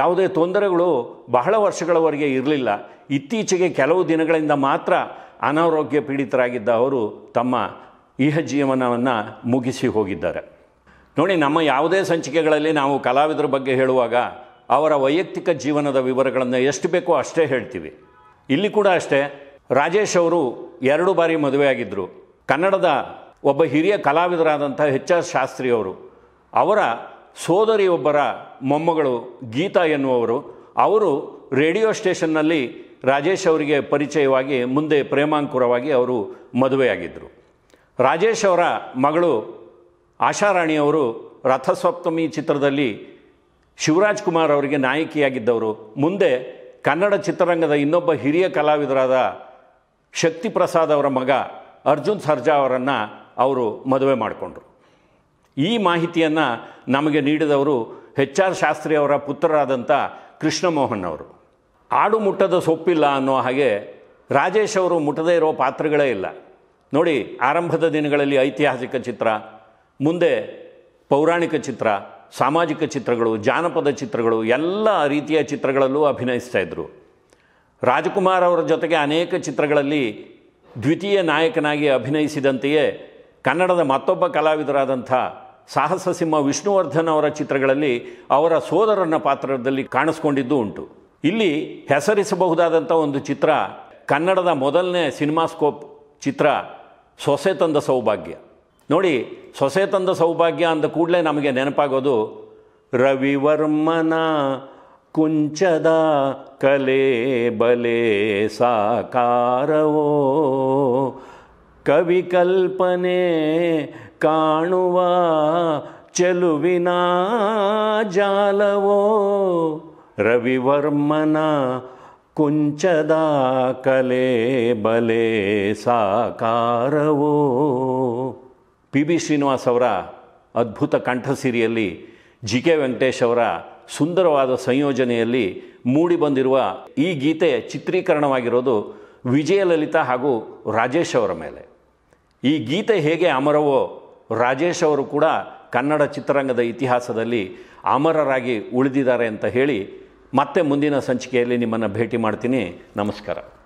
A: ಯಾವುದೇ ತೊಂದರೆಗಳು ಬಹಳ ವರ್ಷಗಳವರೆಗೆ ಇರಲಿಲ್ಲ ಇತ್ತೀಚೆಗೆ ಕೆಲವು ದಿನಗಳಿಂದ ಮಾತ್ರ ಅನಾರೋಗ್ಯ ಪೀಡಿತರಾಗಿದ್ದ ಅವರು ತಮ್ಮ ಇಹ ಜೀವನವನ್ನು ಮುಗಿಸಿ ಹೋಗಿದ್ದಾರೆ ನೋಡಿ ನಮ್ಮ ಯಾವುದೇ ಸಂಚಿಕೆಗಳಲ್ಲಿ ನಾವು ಕಲಾವಿದರ ಬಗ್ಗೆ ಹೇಳುವಾಗ ಅವರ ವೈಯಕ್ತಿಕ ಜೀವನದ ವಿವರಗಳನ್ನು ಎಷ್ಟು ಬೇಕೋ ಅಷ್ಟೇ ಹೇಳ್ತೀವಿ ಇಲ್ಲಿ ಕೂಡ ಅಷ್ಟೇ ರಾಜೇಶ್ ಅವರು ಎರಡು ಬಾರಿ ಮದುವೆಯಾಗಿದ್ದರು ಕನ್ನಡದ ಒಬ್ಬ ಹಿರಿಯ ಕಲಾವಿದರಾದಂಥ ಹೆಚ್ ಆರ್ ಶಾಸ್ತ್ರಿ ಅವರು ಅವರ ಸೋದರಿಯೊಬ್ಬರ ಮೊಮ್ಮಗಳು ಗೀತಾ ಎನ್ನುವರು ಅವರು ರೇಡಿಯೋ ಸ್ಟೇಷನ್ನಲ್ಲಿ ರಾಜೇಶ್ ಅವರಿಗೆ ಪರಿಚಯವಾಗಿ ಮುಂದೆ ಪ್ರೇಮಾಂಕುರವಾಗಿ ಅವರು ಮದುವೆಯಾಗಿದ್ದರು ರಾಜೇಶ್ ಅವರ ಮಗಳು ಆಶಾರಾಣಿಯವರು ರಥಸಪ್ತಮಿ ಚಿತ್ರದಲ್ಲಿ ಶಿವರಾಜ್ ಕುಮಾರ್ ಅವರಿಗೆ ನಾಯಕಿಯಾಗಿದ್ದವರು ಮುಂದೆ ಕನ್ನಡ ಚಿತ್ರರಂಗದ ಇನ್ನೊಬ್ಬ ಹಿರಿಯ ಕಲಾವಿದರಾದ ಶಕ್ತಿ ಪ್ರಸಾದ್ ಅವರ ಮಗ ಅರ್ಜುನ್ ಸರ್ಜಾ ಅವರನ್ನು ಅವರು ಮದುವೆ ಮಾಡಿಕೊಂಡ್ರು ಈ ಮಾಹಿತಿಯನ್ನು ನಮಗೆ ನೀಡಿದವರು ಹೆಚ್ ಆರ್ ಶಾಸ್ತ್ರಿ ಅವರ ಪುತ್ರರಾದಂಥ ಕೃಷ್ಣಮೋಹನ್ ಅವರು ಆಡು ಮುಟ್ಟದ ಸೊಪ್ಪಿಲ್ಲ ಅನ್ನೋ ಹಾಗೆ ರಾಜೇಶ್ ಅವರು ಮುಟ್ಟದೇ ಇರೋ ಪಾತ್ರಗಳೇ ಇಲ್ಲ ನೋಡಿ ಆರಂಭದ ದಿನಗಳಲ್ಲಿ ಐತಿಹಾಸಿಕ ಚಿತ್ರ ಮುಂದೆ ಪೌರಾಣಿಕ ಚಿತ್ರ ಸಾಮಾಜಿಕ ಚಿತ್ರಗಳು ಜಾನಪದ ಚಿತ್ರಗಳು ಎಲ್ಲ ರೀತಿಯ ಚಿತ್ರಗಳಲ್ಲೂ ಅಭಿನಯಿಸ್ತಾ ಇದ್ದರು ರಾಜಕುಮಾರ್ ಅವರ ಜೊತೆಗೆ ಅನೇಕ ಚಿತ್ರಗಳಲ್ಲಿ ದ್ವಿತೀಯ ನಾಯಕನಾಗಿ ಅಭಿನಯಿಸಿದಂತೆಯೇ ಕನ್ನಡದ ಮತ್ತೊಬ್ಬ ಕಲಾವಿದರಾದಂಥ ಸಾಹಸ ಸಿಂಹ ವಿಷ್ಣುವರ್ಧನ್ ಅವರ ಚಿತ್ರಗಳಲ್ಲಿ ಅವರ ಸೋದರನ ಪಾತ್ರದಲ್ಲಿ ಕಾಣಿಸ್ಕೊಂಡಿದ್ದು ಉಂಟು ಇಲ್ಲಿ ಹೆಸರಿಸಬಹುದಾದಂಥ ಒಂದು ಚಿತ್ರ ಕನ್ನಡದ ಮೊದಲನೇ ಸಿನಿಮಾಸ್ಕೋಪ್ ಚಿತ್ರ ಸೊಸೆ ತಂದ ಸೌಭಾಗ್ಯ ನೋಡಿ ಸೊಸೆ ತಂದ ಸೌಭಾಗ್ಯ ಅಂದ ಕೂಡಲೇ ನಮಗೆ ನೆನಪಾಗೋದು ರವಿವರ್ಮನ ಕುಂಚದ ಕಲೆ ಬಲೆ ಸಾಕಾರವೋ ಕವಿಕಲ್ಪನೆ ಕಾಣುವ ಚೆಲುವಿನ ಜಾಲವೋ ರವಿವರ್ಮನ ಕುಂಚದ ಕಲೆ ಬಲೆ ಸಾಕಾರವೋ ಪಿ ಬಿ ಶ್ರೀನಿವಾಸ್ ಅವರ ಅದ್ಭುತ ಕಂಠಸಿರಿಯಲ್ಲಿ ಜಿ ಕೆ ವೆಂಕಟೇಶ್ ಅವರ ಸುಂದರವಾದ ಸಂಯೋಜನೆಯಲ್ಲಿ ಮೂಡಿಬಂದಿರುವ ಈ ಗೀತೆ ಚಿತ್ರೀಕರಣವಾಗಿರೋದು ವಿಜಯಲಲಿತಾ ಹಾಗೂ ರಾಜೇಶ್ ಅವರ ಮೇಲೆ ಈ ಗೀತೆ ಹೇಗೆ ಅಮರವೋ ರಾಜೇಶ್ ಅವರು ಕೂಡ ಕನ್ನಡ ಚಿತ್ರರಂಗದ ಇತಿಹಾಸದಲ್ಲಿ ಅಮರರಾಗಿ ಉಳಿದಿದ್ದಾರೆ ಅಂತ ಹೇಳಿ ಮತ್ತೆ ಮುಂದಿನ ಸಂಚಿಕೆಯಲ್ಲಿ ನಿಮ್ಮನ್ನು ಭೇಟಿ ಮಾಡ್ತೀನಿ ನಮಸ್ಕಾರ